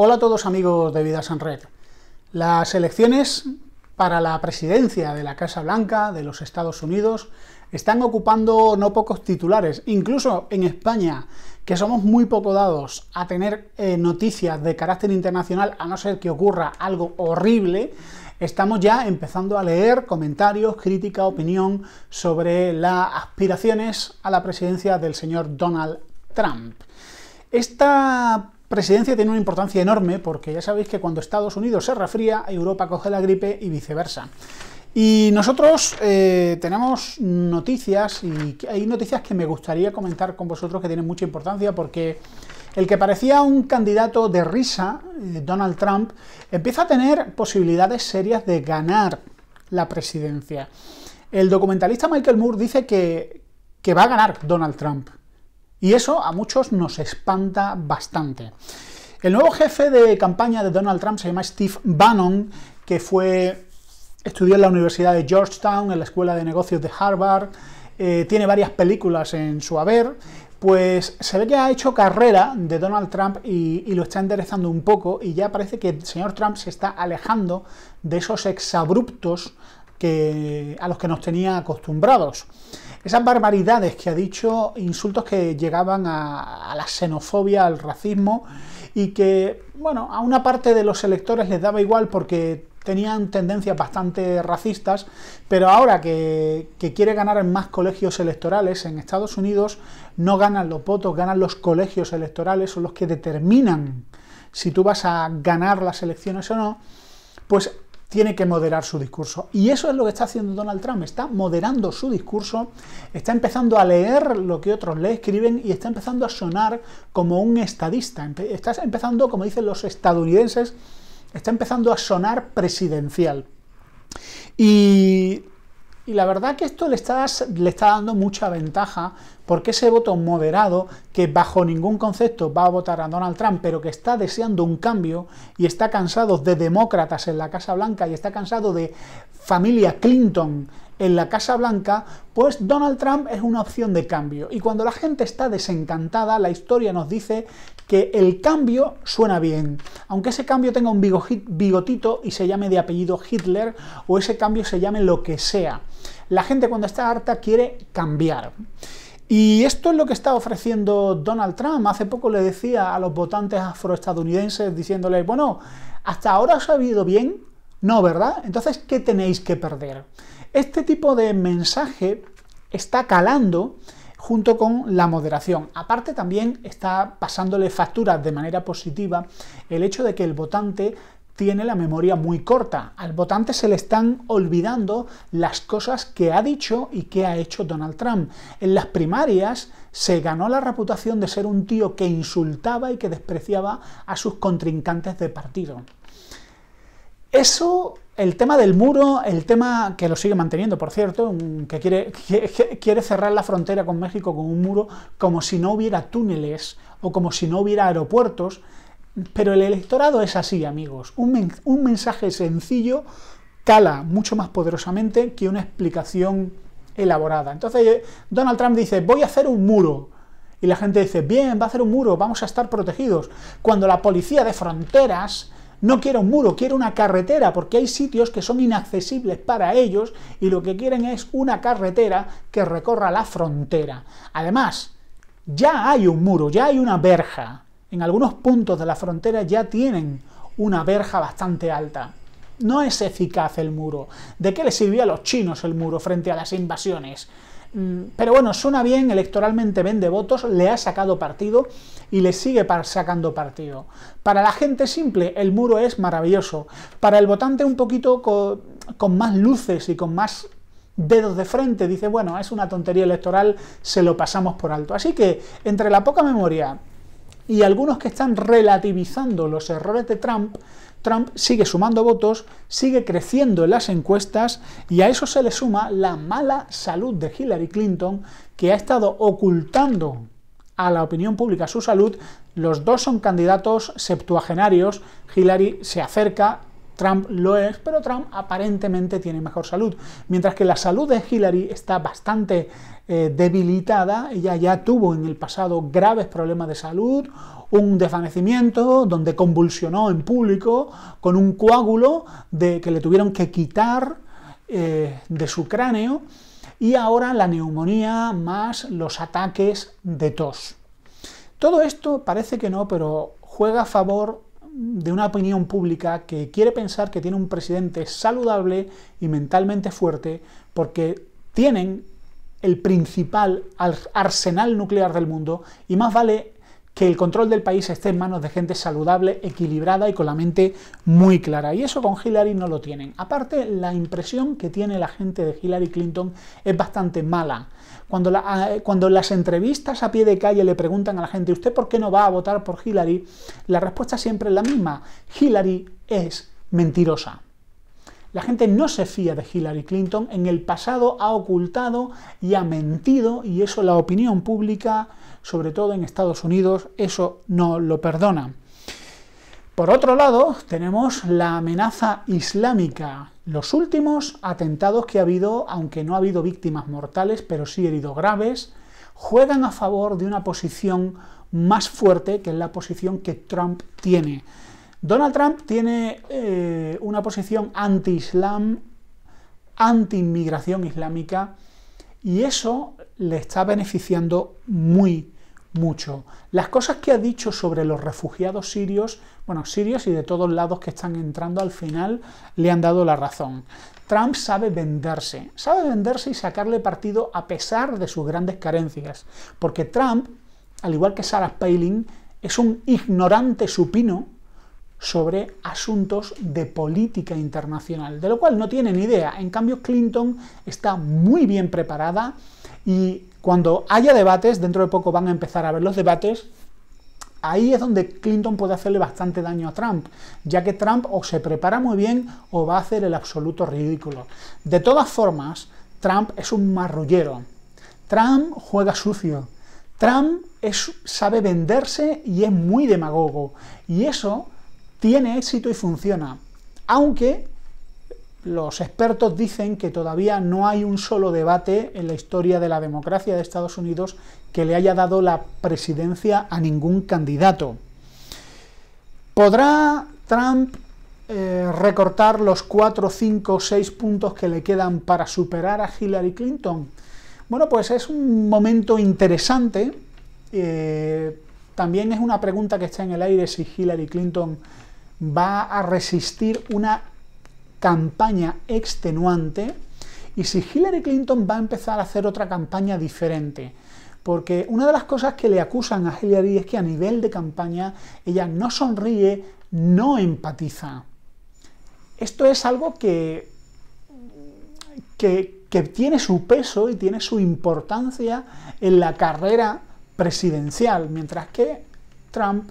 Hola a todos amigos de Vida en Red. Las elecciones para la presidencia de la Casa Blanca de los Estados Unidos están ocupando no pocos titulares, incluso en España, que somos muy poco dados a tener eh, noticias de carácter internacional, a no ser que ocurra algo horrible, estamos ya empezando a leer comentarios, crítica, opinión sobre las aspiraciones a la presidencia del señor Donald Trump. Esta presidencia tiene una importancia enorme porque ya sabéis que cuando Estados Unidos se refría, Europa coge la gripe y viceversa. Y nosotros eh, tenemos noticias y hay noticias que me gustaría comentar con vosotros que tienen mucha importancia porque el que parecía un candidato de risa, eh, Donald Trump, empieza a tener posibilidades serias de ganar la presidencia. El documentalista Michael Moore dice que va a ganar Donald Trump. Y eso a muchos nos espanta bastante. El nuevo jefe de campaña de Donald Trump se llama Steve Bannon, que fue estudió en la Universidad de Georgetown, en la Escuela de Negocios de Harvard, eh, tiene varias películas en su haber, pues se ve que ha hecho carrera de Donald Trump y, lo está enderezando un poco y ya parece que el señor Trump se está alejando de esos exabruptos que, a los que nos tenía acostumbrados esas barbaridades que ha dicho, insultos que llegaban a, la xenofobia, al racismo, y que, bueno, a una parte de los electores les daba igual porque tenían tendencias bastante racistas, pero ahora que, que, quiere ganar en más colegios electorales en Estados Unidos, no ganan los votos, ganan los colegios electorales, son los que determinan si tú vas a ganar las elecciones o no, pues tiene que moderar su discurso. Y eso es lo que está haciendo Donald Trump. Está moderando su discurso, está empezando a leer lo que otros le escriben y está empezando a sonar como un estadista. Está empezando, como dicen los estadounidenses, está empezando a sonar presidencial. Y y la verdad que esto le está, le está dando mucha ventaja porque ese voto moderado, que bajo ningún concepto va a votar a Donald Trump, pero que está deseando un cambio y está cansado de demócratas en la Casa Blanca y está cansado de familia Clinton en la Casa Blanca, pues Donald Trump es una opción de cambio. Y cuando la gente está desencantada, la historia nos dice que el cambio suena bien. Aunque ese cambio tenga un bigotito y se llame de apellido Hitler o ese cambio se llame lo que sea. La gente cuando está harta quiere cambiar. Y esto es lo que está ofreciendo Donald Trump. Hace poco le decía a los votantes afroestadounidenses diciéndoles, bueno, hasta ahora os ha ido bien, no, ¿verdad? Entonces, ¿qué tenéis que perder? Este tipo de mensaje está calando junto con la moderación. Aparte también está pasándole facturas de manera positiva el hecho de que el votante tiene la memoria muy corta. Al votante se le están olvidando las cosas que ha dicho y que ha hecho Donald Trump. En las primarias se ganó la reputación de ser un tío que insultaba y que despreciaba a sus contrincantes de partido. Eso, el tema del muro, el tema que lo sigue manteniendo, por cierto, que quiere, quiere cerrar la frontera con México con un muro como si no hubiera túneles o como si no hubiera aeropuertos, pero el electorado es así, amigos. Un, mensaje sencillo cala mucho más poderosamente que una explicación elaborada. Entonces eh, Donald Trump dice, voy a hacer un muro. Y la gente dice, bien, va a hacer un muro, vamos a estar protegidos. Cuando la policía de fronteras no quiere un muro, quiere una carretera, porque hay sitios que son inaccesibles para ellos y lo que quieren es una carretera que recorra la frontera. Además, ya hay un muro, ya hay una verja en algunos puntos de la frontera ya tienen una verja bastante alta. No es eficaz el muro. ¿De qué le sirvió a los chinos el muro frente a las invasiones? Mm, pero bueno, suena bien, electoralmente vende votos, le ha sacado partido y le sigue sacando partido. Para la gente simple, el muro es maravilloso. Para el votante un poquito con, más luces y con más dedos de frente, dice, bueno, es una tontería electoral, se lo pasamos por alto. Así que, entre la poca memoria, y algunos que están relativizando los errores de Trump. Trump sigue sumando votos, sigue creciendo en las encuestas y a eso se le suma la mala salud de Hillary Clinton que ha estado ocultando a la opinión pública su salud. Los dos son candidatos septuagenarios. Hillary se acerca Trump lo es, pero Trump aparentemente tiene mejor salud. Mientras que la salud de Hillary está bastante eh, debilitada, ella ya tuvo en el pasado graves problemas de salud, un desvanecimiento donde convulsionó en público con un coágulo de, que le tuvieron que quitar eh, de su cráneo y ahora la neumonía más los ataques de tos. Todo esto parece que no, pero juega a favor de una opinión pública que quiere pensar que tiene un presidente saludable y mentalmente fuerte porque tienen el principal arsenal nuclear del mundo y más vale que el control del país esté en manos de gente saludable, equilibrada y con la mente muy clara. Y eso con Hillary no lo tienen. Aparte, la impresión que tiene la gente de Hillary Clinton es bastante mala. Cuando, ah, eh, cuando las entrevistas a pie de calle le preguntan a la gente, ¿usted por qué no va a votar por Hillary? La respuesta siempre es la misma. Hillary es mentirosa. La gente no se fía de Hillary Clinton, en el pasado ha ocultado y ha mentido y eso la opinión pública, sobre todo en Estados Unidos, eso no lo perdona. Por otro lado, tenemos la amenaza islámica. Los últimos atentados que ha habido, aunque no ha habido víctimas mortales, pero sí heridos graves, juegan a favor de una posición más fuerte que es la posición que Trump tiene. Donald Trump tiene eh, una posición anti-islam, anti-inmigración islámica, y eso le está beneficiando muy, mucho. Las cosas que ha dicho sobre los refugiados sirios, bueno, sirios y de todos lados que están entrando al final, le han dado la razón. Trump sabe venderse, sabe venderse y sacarle partido a pesar de sus grandes carencias, porque Trump, al igual que Sarah Palin, es un ignorante supino sobre asuntos de política internacional, de lo cual no tienen idea. En cambio, Clinton está muy bien preparada y cuando haya debates, dentro de poco van a empezar a ver los debates, ahí es donde Clinton puede hacerle bastante daño a Trump, ya que Trump o se prepara muy bien o va a hacer el absoluto ridículo. De todas formas, Trump es un marrullero. Trump juega sucio. Trump sabe venderse y es muy demagogo. Y eso tiene éxito y funciona, aunque los expertos dicen que todavía no hay un solo debate en la historia de la democracia de Estados Unidos que le haya dado la presidencia a ningún candidato. ¿Podrá Trump eh, recortar los 4, 5, 6 puntos que le quedan para superar a Hillary Clinton? Bueno, pues es un momento interesante. Eh, también es una pregunta que está en el aire si Hillary Clinton va a resistir una campaña extenuante y si Hillary Clinton va a empezar a hacer otra campaña diferente. Porque una de las cosas que le acusan a Hillary es que a nivel de campaña ella no sonríe, no empatiza. Esto es algo que, que, tiene su peso y tiene su importancia en la carrera presidencial, mientras que Trump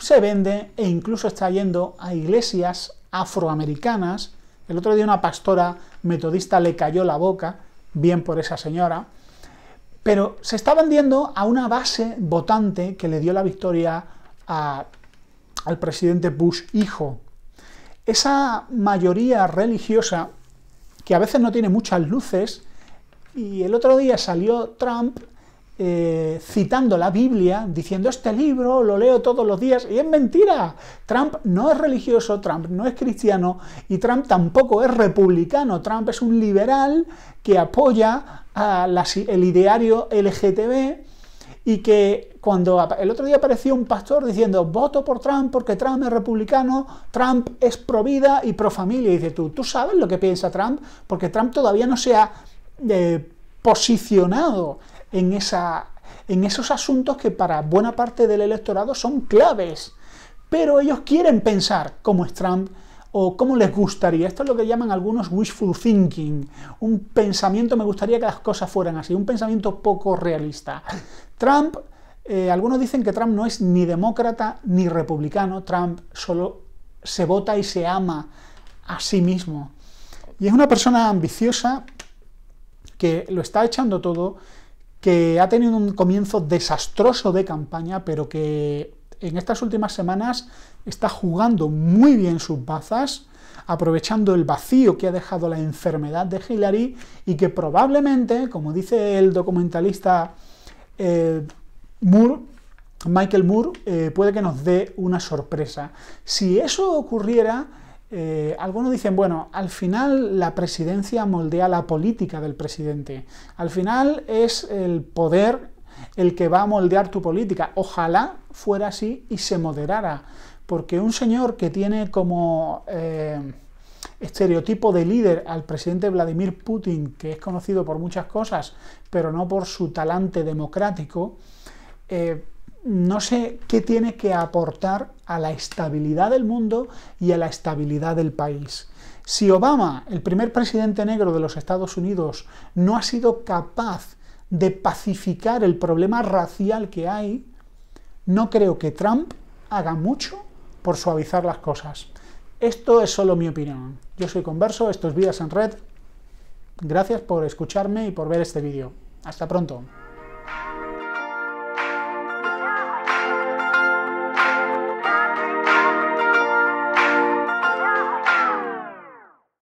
se vende e incluso está yendo a iglesias afroamericanas. El otro día una pastora metodista le cayó la boca, bien por esa señora, pero se está vendiendo a una base votante que le dio la victoria al presidente Bush hijo. Esa mayoría religiosa, que a veces no tiene muchas luces, y el otro día salió Trump eh, citando la Biblia, diciendo este libro lo leo todos los días, y es mentira. Trump no es religioso, Trump no es cristiano, y Trump tampoco es republicano. Trump es un liberal que apoya el ideario LGTB y que cuando el otro día apareció un pastor diciendo voto por Trump porque Trump es republicano, Trump es pro vida y pro familia. Y dice tú, ¿tú sabes lo que piensa Trump? Porque Trump todavía no se ha... Eh, posicionado en, esos asuntos que para buena parte del electorado son claves. Pero ellos quieren pensar cómo es Trump o cómo les gustaría. Esto es lo que llaman algunos wishful thinking. Un pensamiento, me gustaría que las cosas fueran así, un pensamiento poco realista. Trump, eh, algunos dicen que Trump no es ni demócrata ni republicano. Trump solo se vota y se ama a sí mismo. Y es una persona ambiciosa que lo está echando todo que ha tenido un comienzo desastroso de campaña, pero que en estas últimas semanas está jugando muy bien sus bazas, aprovechando el vacío que ha dejado la enfermedad de Hillary y que probablemente, como dice el documentalista eh, Moore, Michael Moore, eh, puede que nos dé una sorpresa. Si eso ocurriera, eh, algunos dicen, bueno, al final la presidencia moldea la política del presidente. Al final es el poder el que va a moldear tu política. Ojalá fuera así y se moderara. Porque un señor que tiene como eh, estereotipo de líder al presidente Vladimir Putin, que es conocido por muchas cosas, pero no por su talante democrático, eh, no sé qué tiene que aportar a la estabilidad del mundo y a la estabilidad del país. Si Obama, el primer presidente negro de los Estados Unidos, no ha sido capaz de pacificar el problema racial que hay, no creo que Trump haga mucho por suavizar las cosas. Esto es solo mi opinión. Yo soy Converso, estos es en Red. Gracias por escucharme y por ver este vídeo. Hasta pronto.